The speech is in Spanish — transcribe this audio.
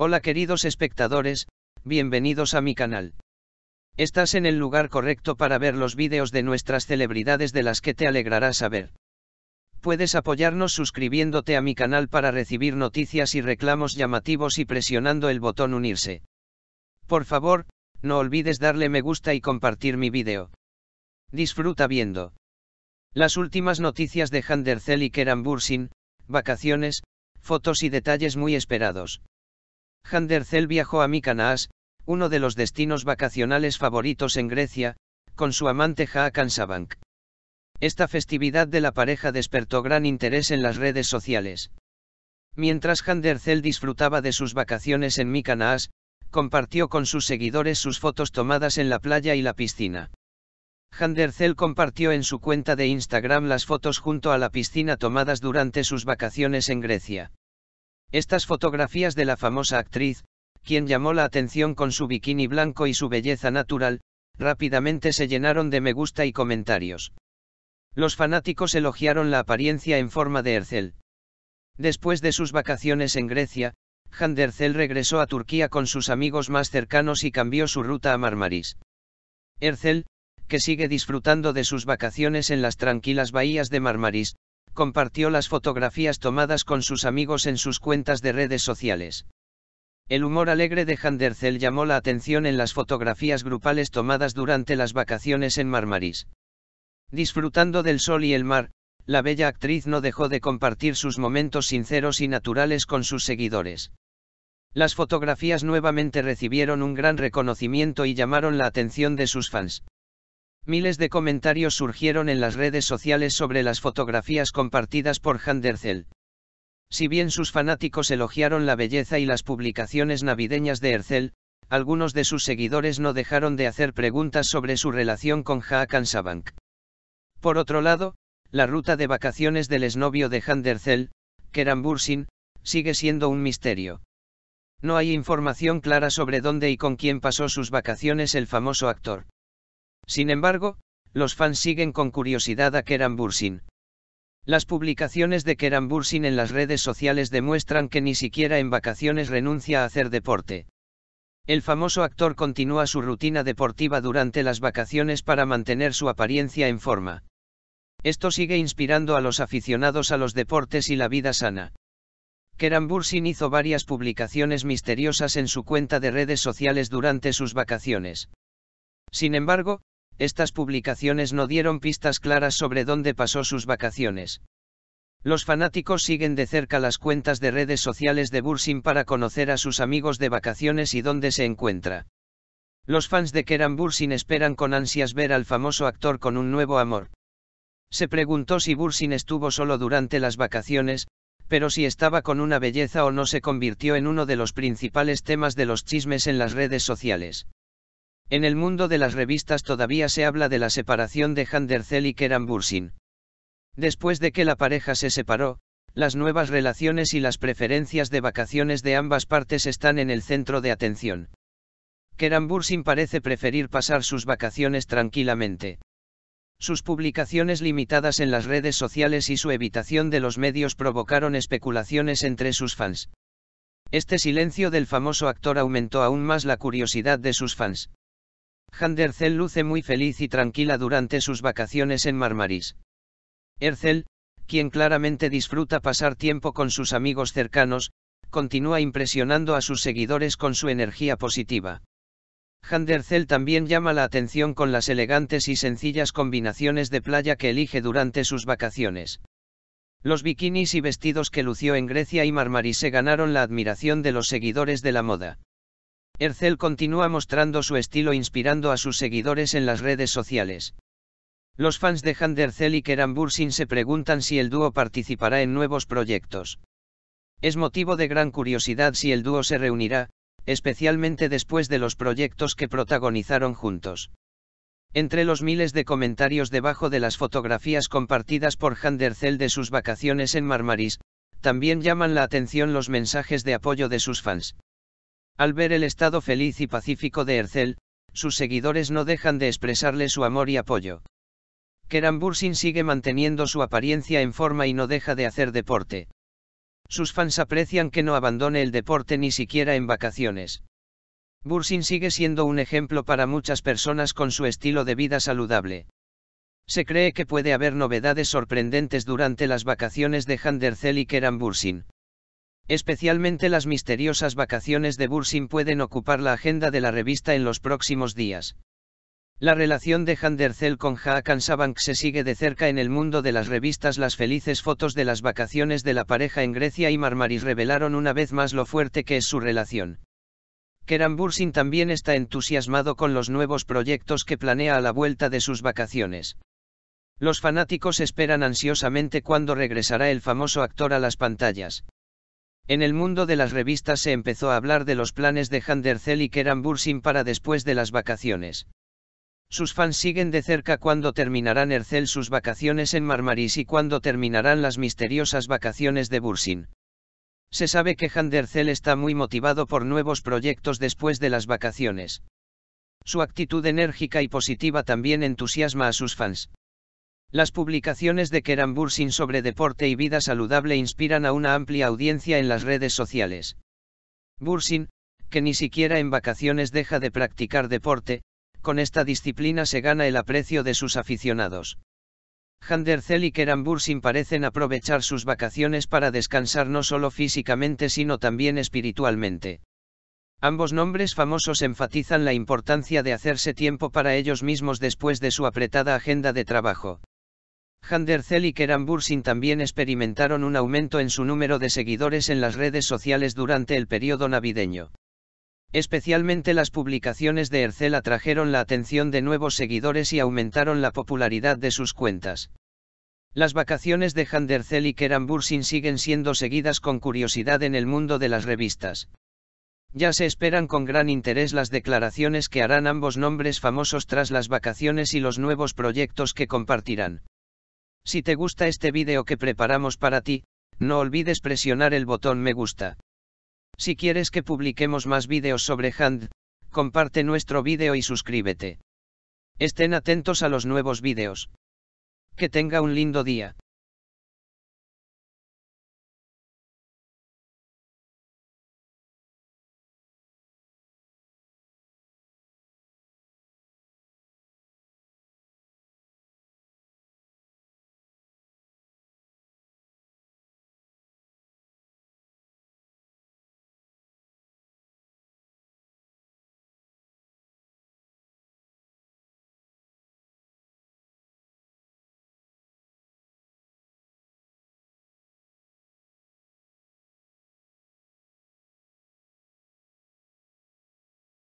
Hola queridos espectadores, bienvenidos a mi canal. Estás en el lugar correcto para ver los vídeos de nuestras celebridades de las que te alegrará saber. Puedes apoyarnos suscribiéndote a mi canal para recibir noticias y reclamos llamativos y presionando el botón unirse. Por favor, no olvides darle me gusta y compartir mi vídeo. Disfruta viendo. Las últimas noticias de Handercel y Keran Bursin, vacaciones, fotos y detalles muy esperados handerzell viajó a Mykonos, uno de los destinos vacacionales favoritos en Grecia, con su amante Hakan Esta festividad de la pareja despertó gran interés en las redes sociales. Mientras Handerzell disfrutaba de sus vacaciones en Mykonos, compartió con sus seguidores sus fotos tomadas en la playa y la piscina. Handerzel compartió en su cuenta de Instagram las fotos junto a la piscina tomadas durante sus vacaciones en Grecia. Estas fotografías de la famosa actriz, quien llamó la atención con su bikini blanco y su belleza natural, rápidamente se llenaron de me gusta y comentarios. Los fanáticos elogiaron la apariencia en forma de Ercel. Después de sus vacaciones en Grecia, Ercel regresó a Turquía con sus amigos más cercanos y cambió su ruta a Marmaris. Ercel, que sigue disfrutando de sus vacaciones en las tranquilas bahías de Marmaris, compartió las fotografías tomadas con sus amigos en sus cuentas de redes sociales. El humor alegre de Handercel llamó la atención en las fotografías grupales tomadas durante las vacaciones en Marmaris. Disfrutando del sol y el mar, la bella actriz no dejó de compartir sus momentos sinceros y naturales con sus seguidores. Las fotografías nuevamente recibieron un gran reconocimiento y llamaron la atención de sus fans. Miles de comentarios surgieron en las redes sociales sobre las fotografías compartidas por Zell. Si bien sus fanáticos elogiaron la belleza y las publicaciones navideñas de Ercel, algunos de sus seguidores no dejaron de hacer preguntas sobre su relación con Hakan Sabank. Por otro lado, la ruta de vacaciones del exnovio de Handerzel, Keran Bursin, sigue siendo un misterio. No hay información clara sobre dónde y con quién pasó sus vacaciones el famoso actor. Sin embargo, los fans siguen con curiosidad a Kerambursin. Las publicaciones de Kerambursin en las redes sociales demuestran que ni siquiera en vacaciones renuncia a hacer deporte. El famoso actor continúa su rutina deportiva durante las vacaciones para mantener su apariencia en forma. Esto sigue inspirando a los aficionados a los deportes y la vida sana. Keran hizo varias publicaciones misteriosas en su cuenta de redes sociales durante sus vacaciones. Sin embargo, estas publicaciones no dieron pistas claras sobre dónde pasó sus vacaciones. Los fanáticos siguen de cerca las cuentas de redes sociales de Bursin para conocer a sus amigos de vacaciones y dónde se encuentra. Los fans de Keran Bursin esperan con ansias ver al famoso actor con un nuevo amor. Se preguntó si Bursin estuvo solo durante las vacaciones, pero si estaba con una belleza o no se convirtió en uno de los principales temas de los chismes en las redes sociales. En el mundo de las revistas todavía se habla de la separación de Zell y Keran Bursin. Después de que la pareja se separó, las nuevas relaciones y las preferencias de vacaciones de ambas partes están en el centro de atención. Keran Bursin parece preferir pasar sus vacaciones tranquilamente. Sus publicaciones limitadas en las redes sociales y su evitación de los medios provocaron especulaciones entre sus fans. Este silencio del famoso actor aumentó aún más la curiosidad de sus fans. Handercel luce muy feliz y tranquila durante sus vacaciones en Marmaris. Ercel, quien claramente disfruta pasar tiempo con sus amigos cercanos, continúa impresionando a sus seguidores con su energía positiva. Handercel también llama la atención con las elegantes y sencillas combinaciones de playa que elige durante sus vacaciones. Los bikinis y vestidos que lució en Grecia y Marmaris se ganaron la admiración de los seguidores de la moda. Ercel continúa mostrando su estilo inspirando a sus seguidores en las redes sociales. Los fans de Handercel y Keran Bursin se preguntan si el dúo participará en nuevos proyectos. Es motivo de gran curiosidad si el dúo se reunirá, especialmente después de los proyectos que protagonizaron juntos. Entre los miles de comentarios debajo de las fotografías compartidas por Handercel de sus vacaciones en Marmaris, también llaman la atención los mensajes de apoyo de sus fans. Al ver el estado feliz y pacífico de Ercel, sus seguidores no dejan de expresarle su amor y apoyo. Keran Bursin sigue manteniendo su apariencia en forma y no deja de hacer deporte. Sus fans aprecian que no abandone el deporte ni siquiera en vacaciones. Bursin sigue siendo un ejemplo para muchas personas con su estilo de vida saludable. Se cree que puede haber novedades sorprendentes durante las vacaciones de Handercel y Keran Especialmente las misteriosas vacaciones de Bursin pueden ocupar la agenda de la revista en los próximos días. La relación de Handercel con Hakan se sigue de cerca en el mundo de las revistas. Las felices fotos de las vacaciones de la pareja en Grecia y Marmaris revelaron una vez más lo fuerte que es su relación. Keran Bursin también está entusiasmado con los nuevos proyectos que planea a la vuelta de sus vacaciones. Los fanáticos esperan ansiosamente cuando regresará el famoso actor a las pantallas. En el mundo de las revistas se empezó a hablar de los planes de zell y Keran Bursin para después de las vacaciones. Sus fans siguen de cerca cuándo terminarán Ercel sus vacaciones en Marmaris y cuándo terminarán las misteriosas vacaciones de Bursin. Se sabe que Handercel está muy motivado por nuevos proyectos después de las vacaciones. Su actitud enérgica y positiva también entusiasma a sus fans. Las publicaciones de Keran Bursin sobre deporte y vida saludable inspiran a una amplia audiencia en las redes sociales. Bursin, que ni siquiera en vacaciones deja de practicar deporte, con esta disciplina se gana el aprecio de sus aficionados. Handercel y Keran Bursin parecen aprovechar sus vacaciones para descansar no solo físicamente sino también espiritualmente. Ambos nombres famosos enfatizan la importancia de hacerse tiempo para ellos mismos después de su apretada agenda de trabajo. Handercel y Keran Bursin también experimentaron un aumento en su número de seguidores en las redes sociales durante el periodo navideño. Especialmente las publicaciones de Ercel atrajeron la atención de nuevos seguidores y aumentaron la popularidad de sus cuentas. Las vacaciones de Handercel y Keran Bursin siguen siendo seguidas con curiosidad en el mundo de las revistas. Ya se esperan con gran interés las declaraciones que harán ambos nombres famosos tras las vacaciones y los nuevos proyectos que compartirán. Si te gusta este vídeo que preparamos para ti, no olvides presionar el botón me gusta. Si quieres que publiquemos más vídeos sobre Hand, comparte nuestro vídeo y suscríbete. Estén atentos a los nuevos vídeos. Que tenga un lindo día.